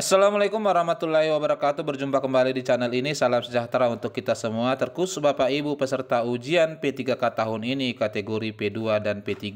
Assalamualaikum warahmatullahi wabarakatuh. Berjumpa kembali di channel ini. Salam sejahtera untuk kita semua. Terkhusus Bapak Ibu peserta ujian P3K tahun ini kategori P2 dan P3.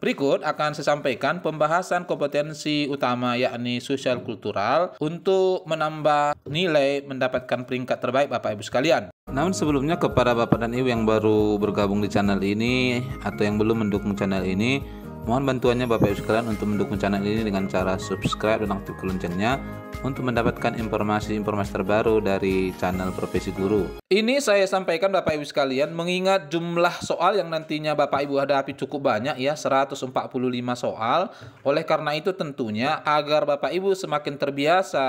Berikut akan saya sampaikan pembahasan kompetensi utama yakni sosial kultural untuk menambah nilai mendapatkan peringkat terbaik Bapak Ibu sekalian. Namun sebelumnya kepada Bapak dan Ibu yang baru bergabung di channel ini atau yang belum mendukung channel ini, Mohon bantuannya Bapak Ibu sekalian untuk mendukung channel ini dengan cara subscribe dan aktifkan loncengnya untuk mendapatkan informasi-informasi terbaru dari channel Profesi Guru. Ini saya sampaikan Bapak Ibu sekalian mengingat jumlah soal yang nantinya Bapak Ibu hadapi cukup banyak ya 145 soal. Oleh karena itu tentunya agar Bapak Ibu semakin terbiasa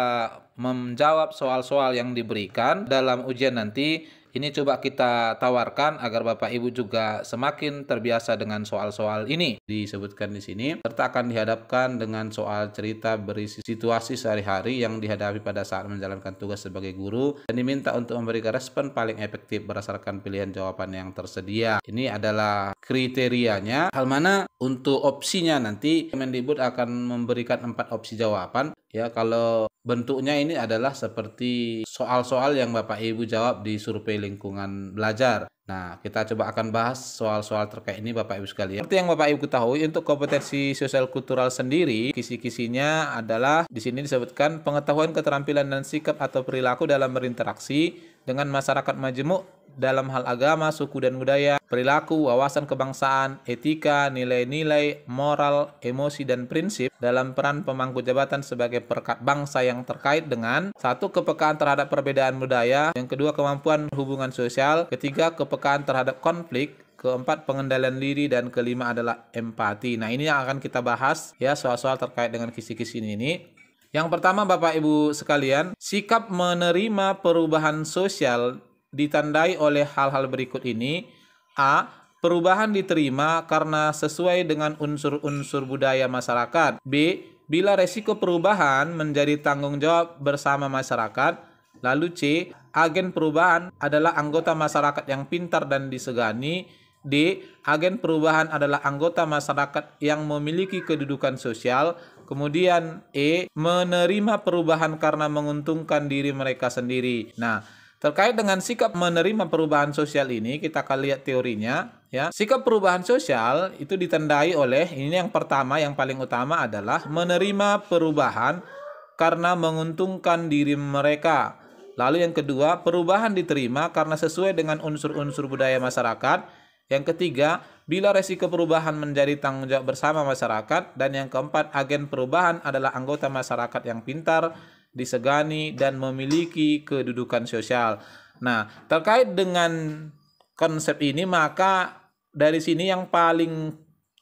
menjawab soal-soal yang diberikan dalam ujian nanti ini coba kita tawarkan agar Bapak Ibu juga semakin terbiasa dengan soal-soal ini disebutkan di sini serta akan dihadapkan dengan soal cerita berisi situasi sehari-hari yang dihadapi pada saat menjalankan tugas sebagai guru dan diminta untuk memberikan respon paling efektif berdasarkan pilihan jawaban yang tersedia. Ini adalah kriterianya. Hal mana untuk opsinya nanti Kemendikbud akan memberikan empat opsi jawaban ya kalau bentuknya ini adalah seperti soal-soal yang Bapak Ibu jawab di survei lingkungan belajar. Nah, kita coba akan bahas soal-soal terkait ini Bapak Ibu sekalian. Seperti yang Bapak Ibu ketahui, untuk kompetensi sosial kultural sendiri, kisi-kisinya adalah di sini disebutkan pengetahuan keterampilan dan sikap atau perilaku dalam berinteraksi dengan masyarakat majemuk dalam hal agama, suku dan budaya, perilaku, wawasan kebangsaan, etika, nilai-nilai, moral, emosi dan prinsip dalam peran pemangku jabatan sebagai perkat bangsa yang terkait dengan satu kepekaan terhadap perbedaan budaya, yang kedua kemampuan hubungan sosial, ketiga kepekaan kepekaan terhadap konflik, keempat pengendalian diri dan kelima adalah empati. Nah, ini yang akan kita bahas ya soal-soal terkait dengan kisi-kisi ini. Yang pertama Bapak Ibu sekalian, sikap menerima perubahan sosial ditandai oleh hal-hal berikut ini. A. Perubahan diterima karena sesuai dengan unsur-unsur budaya masyarakat. B. Bila resiko perubahan menjadi tanggung jawab bersama masyarakat. Lalu C agen perubahan adalah anggota masyarakat yang pintar dan disegani. D. Agen perubahan adalah anggota masyarakat yang memiliki kedudukan sosial. Kemudian E. Menerima perubahan karena menguntungkan diri mereka sendiri. Nah, terkait dengan sikap menerima perubahan sosial ini, kita akan lihat teorinya. Ya, sikap perubahan sosial itu ditandai oleh ini yang pertama yang paling utama adalah menerima perubahan karena menguntungkan diri mereka. Lalu yang kedua, perubahan diterima karena sesuai dengan unsur-unsur budaya masyarakat. Yang ketiga, bila resiko perubahan menjadi tanggung jawab bersama masyarakat. Dan yang keempat, agen perubahan adalah anggota masyarakat yang pintar, disegani, dan memiliki kedudukan sosial. Nah, terkait dengan konsep ini, maka dari sini yang paling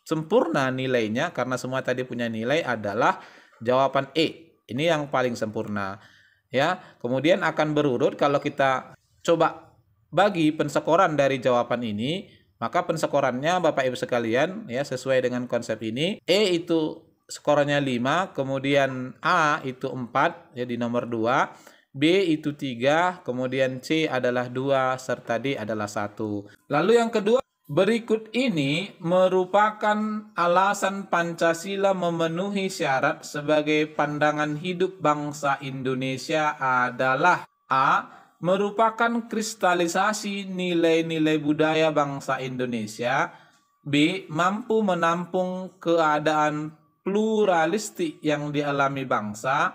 sempurna nilainya, karena semua tadi punya nilai adalah jawaban E. Ini yang paling sempurna ya kemudian akan berurut kalau kita coba bagi penskoran dari jawaban ini maka penskorannya Bapak Ibu sekalian ya sesuai dengan konsep ini E itu skornya 5 kemudian A itu 4 jadi ya, nomor 2 B itu tiga, kemudian C adalah dua, serta D adalah satu. lalu yang kedua Berikut ini merupakan alasan Pancasila memenuhi syarat sebagai pandangan hidup bangsa Indonesia adalah A. Merupakan kristalisasi nilai-nilai budaya bangsa Indonesia B. Mampu menampung keadaan pluralistik yang dialami bangsa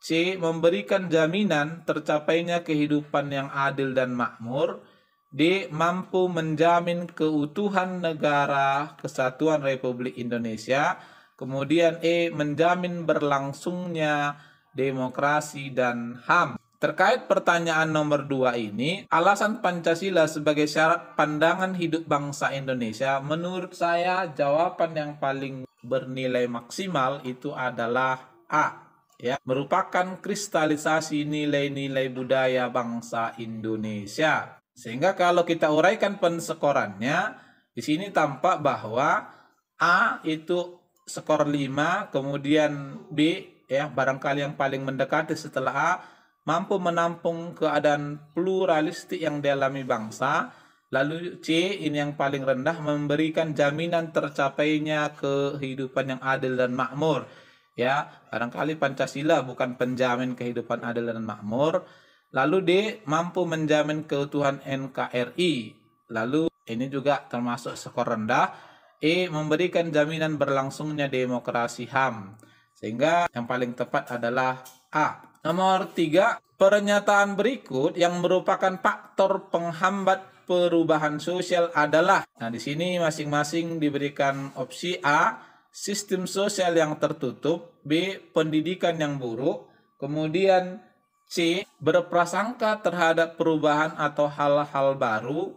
C. Memberikan jaminan tercapainya kehidupan yang adil dan makmur D. Mampu menjamin keutuhan negara kesatuan Republik Indonesia. Kemudian E. Menjamin berlangsungnya demokrasi dan HAM. Terkait pertanyaan nomor dua ini, alasan Pancasila sebagai syarat pandangan hidup bangsa Indonesia, menurut saya jawaban yang paling bernilai maksimal itu adalah A. Ya, merupakan kristalisasi nilai-nilai budaya bangsa Indonesia. Sehingga kalau kita uraikan penskorannya, di sini tampak bahwa A itu skor 5, kemudian B ya barangkali yang paling mendekati setelah A mampu menampung keadaan pluralistik yang dialami bangsa. Lalu C ini yang paling rendah memberikan jaminan tercapainya kehidupan yang adil dan makmur. Ya, barangkali Pancasila bukan penjamin kehidupan adil dan makmur, Lalu D mampu menjamin keutuhan NKRI. Lalu ini juga termasuk skor rendah. E memberikan jaminan berlangsungnya demokrasi HAM. Sehingga yang paling tepat adalah A. Nomor 3, pernyataan berikut yang merupakan faktor penghambat perubahan sosial adalah. Nah, di sini masing-masing diberikan opsi A, sistem sosial yang tertutup, B, pendidikan yang buruk, kemudian C. Berprasangka terhadap perubahan atau hal-hal baru.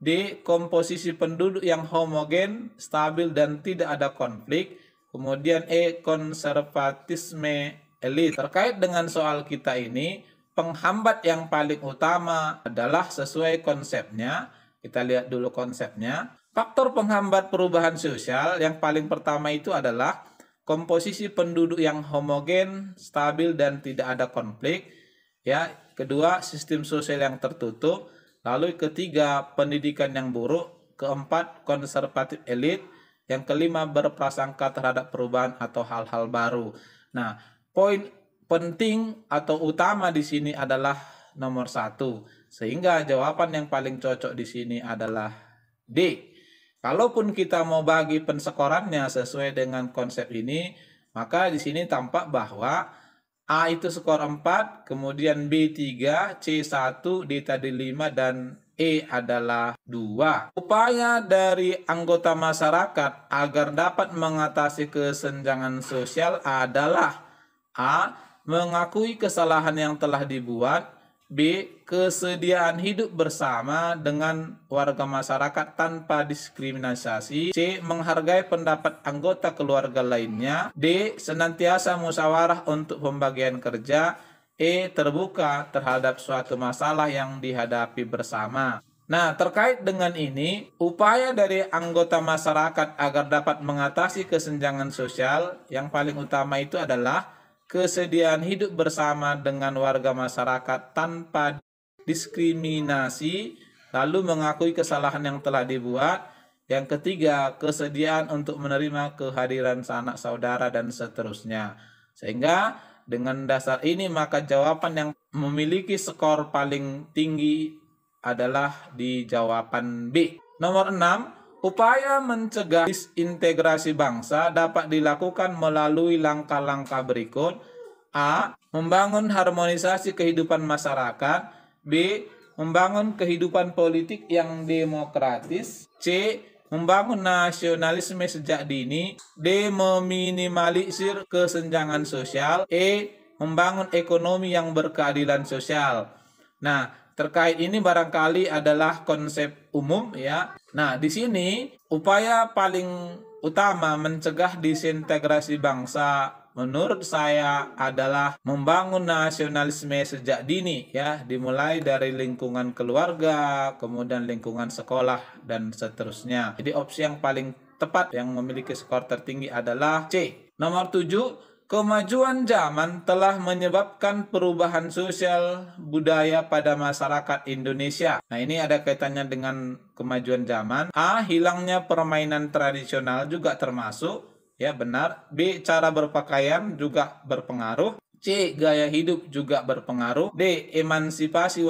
D. Komposisi penduduk yang homogen, stabil, dan tidak ada konflik. Kemudian E. Konservatisme elit. Terkait dengan soal kita ini, penghambat yang paling utama adalah sesuai konsepnya. Kita lihat dulu konsepnya. Faktor penghambat perubahan sosial yang paling pertama itu adalah komposisi penduduk yang homogen, stabil, dan tidak ada konflik ya kedua sistem sosial yang tertutup lalu ketiga pendidikan yang buruk keempat konservatif elit yang kelima berprasangka terhadap perubahan atau hal-hal baru nah poin penting atau utama di sini adalah nomor satu sehingga jawaban yang paling cocok di sini adalah D Kalaupun kita mau bagi pensekorannya sesuai dengan konsep ini, maka di sini tampak bahwa A itu skor 4, kemudian B 3, C 1, D tadi 5, dan E adalah 2. Upaya dari anggota masyarakat agar dapat mengatasi kesenjangan sosial adalah A. Mengakui kesalahan yang telah dibuat B. Kesediaan hidup bersama dengan warga masyarakat tanpa diskriminasi. C. Menghargai pendapat anggota keluarga lainnya. D. Senantiasa musyawarah untuk pembagian kerja. E. Terbuka terhadap suatu masalah yang dihadapi bersama. Nah, terkait dengan ini, upaya dari anggota masyarakat agar dapat mengatasi kesenjangan sosial yang paling utama itu adalah kesediaan hidup bersama dengan warga masyarakat tanpa diskriminasi, lalu mengakui kesalahan yang telah dibuat. Yang ketiga, kesediaan untuk menerima kehadiran sanak saudara dan seterusnya. Sehingga dengan dasar ini maka jawaban yang memiliki skor paling tinggi adalah di jawaban B. Nomor 6, Upaya mencegah disintegrasi bangsa dapat dilakukan melalui langkah-langkah berikut. A. Membangun harmonisasi kehidupan masyarakat. B. Membangun kehidupan politik yang demokratis. C. Membangun nasionalisme sejak dini. D. Meminimalisir kesenjangan sosial. E. Membangun ekonomi yang berkeadilan sosial. Nah, terkait ini barangkali adalah konsep umum ya. Nah, di sini upaya paling utama mencegah disintegrasi bangsa menurut saya adalah membangun nasionalisme sejak dini ya dimulai dari lingkungan keluarga kemudian lingkungan sekolah dan seterusnya jadi opsi yang paling tepat yang memiliki skor tertinggi adalah C nomor 7 Kemajuan zaman telah menyebabkan perubahan sosial budaya pada masyarakat Indonesia. Nah, ini ada kaitannya dengan kemajuan zaman. A. Hilangnya permainan tradisional juga termasuk. Ya, benar. B. Cara berpakaian juga berpengaruh. C. Gaya hidup juga berpengaruh. D. Emansipasi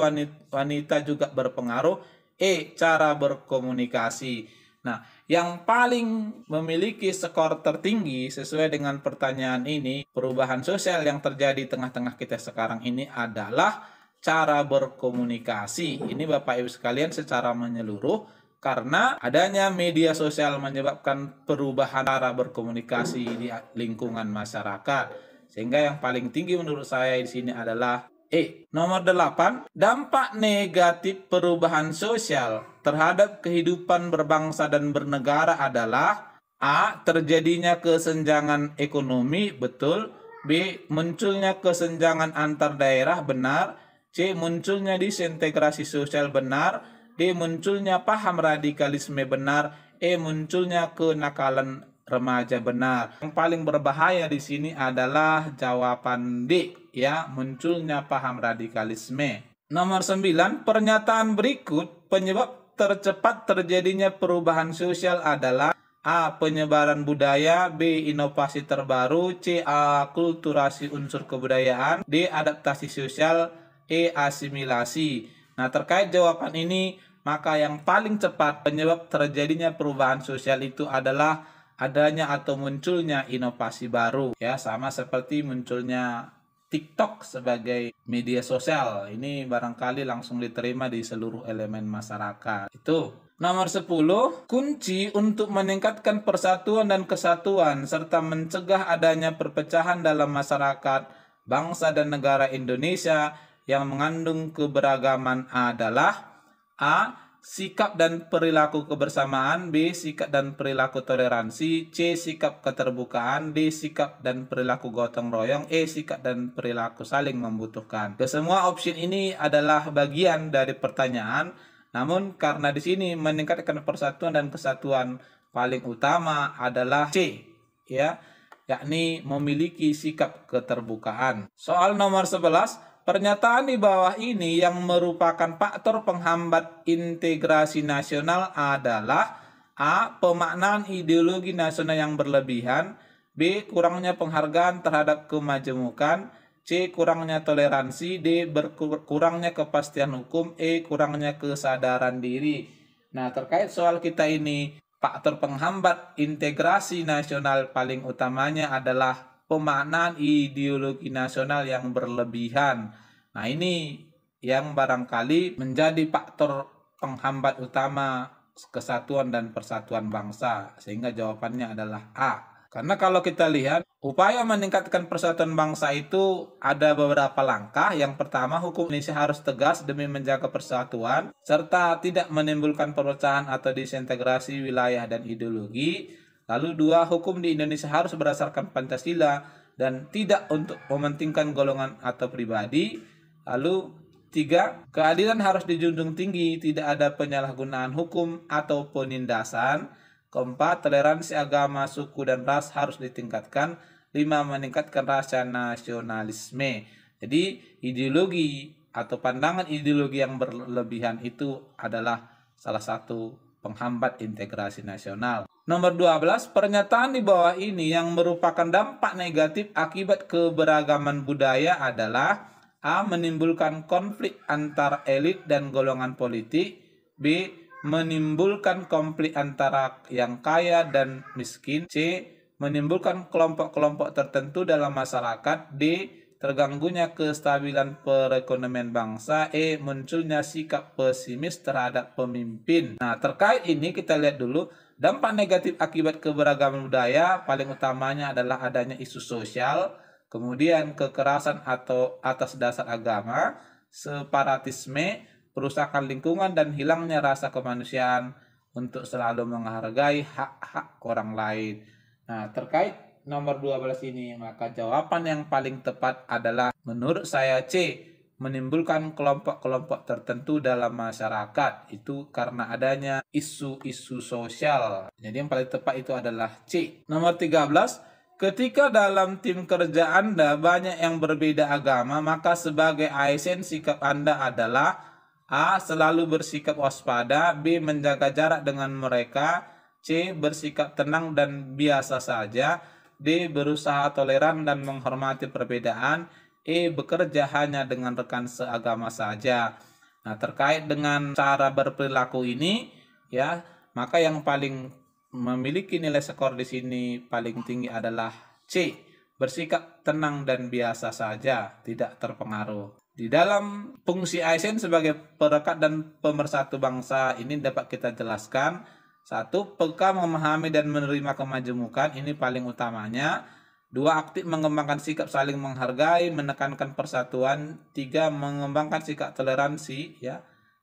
wanita juga berpengaruh. E. Cara berkomunikasi. Nah, yang paling memiliki skor tertinggi sesuai dengan pertanyaan ini, perubahan sosial yang terjadi tengah-tengah kita sekarang ini adalah cara berkomunikasi. Ini Bapak Ibu sekalian secara menyeluruh karena adanya media sosial menyebabkan perubahan cara berkomunikasi di lingkungan masyarakat. Sehingga yang paling tinggi menurut saya di sini adalah E. Nomor 8, dampak negatif perubahan sosial terhadap kehidupan berbangsa dan bernegara adalah A. Terjadinya kesenjangan ekonomi, betul. B. Munculnya kesenjangan antar daerah, benar. C. Munculnya disintegrasi sosial, benar. D. Munculnya paham radikalisme, benar. E. Munculnya kenakalan remaja benar. Yang paling berbahaya di sini adalah jawaban D, ya, munculnya paham radikalisme. Nomor 9, pernyataan berikut penyebab tercepat terjadinya perubahan sosial adalah A. Penyebaran budaya B. Inovasi terbaru C. Akulturasi unsur kebudayaan D. Adaptasi sosial E. Asimilasi Nah terkait jawaban ini maka yang paling cepat penyebab terjadinya perubahan sosial itu adalah adanya atau munculnya inovasi baru ya sama seperti munculnya TikTok sebagai media sosial ini barangkali langsung diterima di seluruh elemen masyarakat. Itu nomor 10, kunci untuk meningkatkan persatuan dan kesatuan serta mencegah adanya perpecahan dalam masyarakat, bangsa dan negara Indonesia yang mengandung keberagaman adalah A sikap dan perilaku kebersamaan, B sikap dan perilaku toleransi, C sikap keterbukaan, D sikap dan perilaku gotong royong, E sikap dan perilaku saling membutuhkan. Kesemua opsi ini adalah bagian dari pertanyaan, namun karena di sini meningkatkan persatuan dan kesatuan paling utama adalah C, ya, yakni memiliki sikap keterbukaan. Soal nomor 11 pernyataan di bawah ini yang merupakan faktor penghambat integrasi nasional adalah A. Pemaknaan ideologi nasional yang berlebihan B. Kurangnya penghargaan terhadap kemajemukan C. Kurangnya toleransi D. Kurangnya kepastian hukum E. Kurangnya kesadaran diri Nah terkait soal kita ini Faktor penghambat integrasi nasional paling utamanya adalah pemaknaan ideologi nasional yang berlebihan. Nah, ini yang barangkali menjadi faktor penghambat utama kesatuan dan persatuan bangsa. Sehingga jawabannya adalah A. Karena kalau kita lihat, upaya meningkatkan persatuan bangsa itu ada beberapa langkah. Yang pertama, hukum Indonesia harus tegas demi menjaga persatuan, serta tidak menimbulkan perpecahan atau disintegrasi wilayah dan ideologi. Lalu dua, hukum di Indonesia harus berdasarkan Pancasila dan tidak untuk mementingkan golongan atau pribadi. Lalu tiga, keadilan harus dijunjung tinggi, tidak ada penyalahgunaan hukum atau penindasan. Keempat, toleransi agama, suku, dan ras harus ditingkatkan. Lima, meningkatkan rasa nasionalisme. Jadi ideologi atau pandangan ideologi yang berlebihan itu adalah salah satu penghambat integrasi nasional. Nomor 12, pernyataan di bawah ini yang merupakan dampak negatif akibat keberagaman budaya adalah A. Menimbulkan konflik antar elit dan golongan politik B. Menimbulkan konflik antara yang kaya dan miskin C. Menimbulkan kelompok-kelompok tertentu dalam masyarakat D terganggunya kestabilan perekonomian bangsa, E munculnya sikap pesimis terhadap pemimpin. Nah, terkait ini kita lihat dulu dampak negatif akibat keberagaman budaya paling utamanya adalah adanya isu sosial, kemudian kekerasan atau atas dasar agama, separatisme, perusakan lingkungan dan hilangnya rasa kemanusiaan untuk selalu menghargai hak-hak orang lain. Nah, terkait nomor 12 ini? Maka jawaban yang paling tepat adalah menurut saya C. Menimbulkan kelompok-kelompok tertentu dalam masyarakat. Itu karena adanya isu-isu sosial. Jadi yang paling tepat itu adalah C. Nomor 13. Ketika dalam tim kerja Anda banyak yang berbeda agama, maka sebagai ASN sikap Anda adalah A. Selalu bersikap waspada B. Menjaga jarak dengan mereka C. Bersikap tenang dan biasa saja D. Berusaha toleran dan menghormati perbedaan. E. Bekerja hanya dengan rekan seagama saja. Nah, terkait dengan cara berperilaku ini, ya, maka yang paling memiliki nilai skor di sini paling tinggi adalah C. Bersikap tenang dan biasa saja, tidak terpengaruh. Di dalam fungsi ASN sebagai perekat dan pemersatu bangsa ini dapat kita jelaskan satu, peka memahami dan menerima kemajemukan, ini paling utamanya. Dua, aktif mengembangkan sikap saling menghargai, menekankan persatuan. Tiga, mengembangkan sikap toleransi, ya.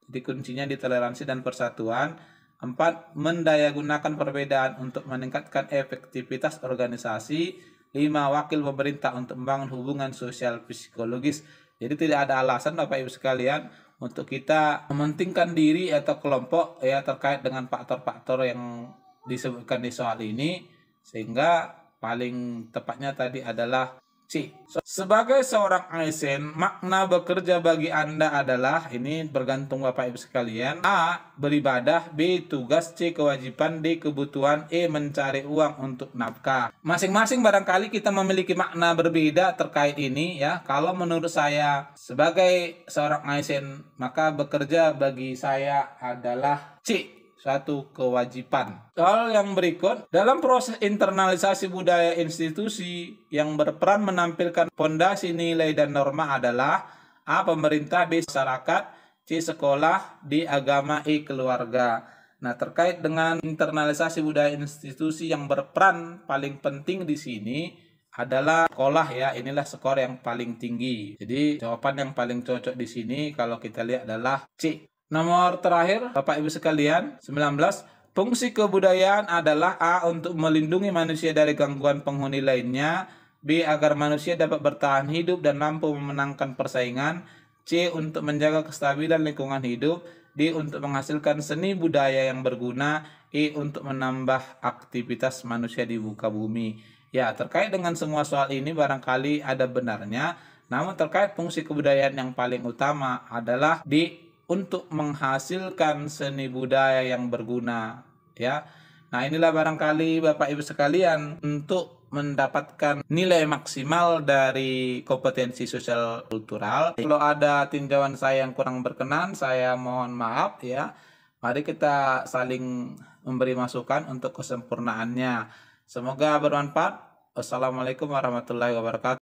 Jadi kuncinya di toleransi dan persatuan. Empat, mendayagunakan perbedaan untuk meningkatkan efektivitas organisasi. Lima, wakil pemerintah untuk membangun hubungan sosial psikologis. Jadi tidak ada alasan Bapak Ibu sekalian untuk kita mementingkan diri atau kelompok ya terkait dengan faktor-faktor yang disebutkan di soal ini sehingga paling tepatnya tadi adalah C. Sebagai seorang ASN, makna bekerja bagi Anda adalah, ini bergantung Bapak Ibu sekalian, A. Beribadah, B. Tugas, C. Kewajiban, D. Kebutuhan, E. Mencari uang untuk nafkah. Masing-masing barangkali kita memiliki makna berbeda terkait ini ya. Kalau menurut saya, sebagai seorang ASN, maka bekerja bagi saya adalah C satu kewajiban. Hal yang berikut, dalam proses internalisasi budaya institusi yang berperan menampilkan fondasi nilai dan norma adalah A. Pemerintah, B. Masyarakat, C. Sekolah, D. Agama, E. Keluarga. Nah, terkait dengan internalisasi budaya institusi yang berperan paling penting di sini adalah sekolah ya. Inilah skor yang paling tinggi. Jadi, jawaban yang paling cocok di sini kalau kita lihat adalah C. Nomor terakhir, Bapak Ibu sekalian, 19. Fungsi kebudayaan adalah A. Untuk melindungi manusia dari gangguan penghuni lainnya B. Agar manusia dapat bertahan hidup dan mampu memenangkan persaingan C. Untuk menjaga kestabilan lingkungan hidup D. Untuk menghasilkan seni budaya yang berguna E. Untuk menambah aktivitas manusia di muka bumi Ya, terkait dengan semua soal ini barangkali ada benarnya Namun terkait fungsi kebudayaan yang paling utama adalah di untuk menghasilkan seni budaya yang berguna ya. Nah, inilah barangkali Bapak Ibu sekalian untuk mendapatkan nilai maksimal dari kompetensi sosial kultural. Kalau ada tinjauan saya yang kurang berkenan, saya mohon maaf ya. Mari kita saling memberi masukan untuk kesempurnaannya. Semoga bermanfaat. Wassalamualaikum warahmatullahi wabarakatuh.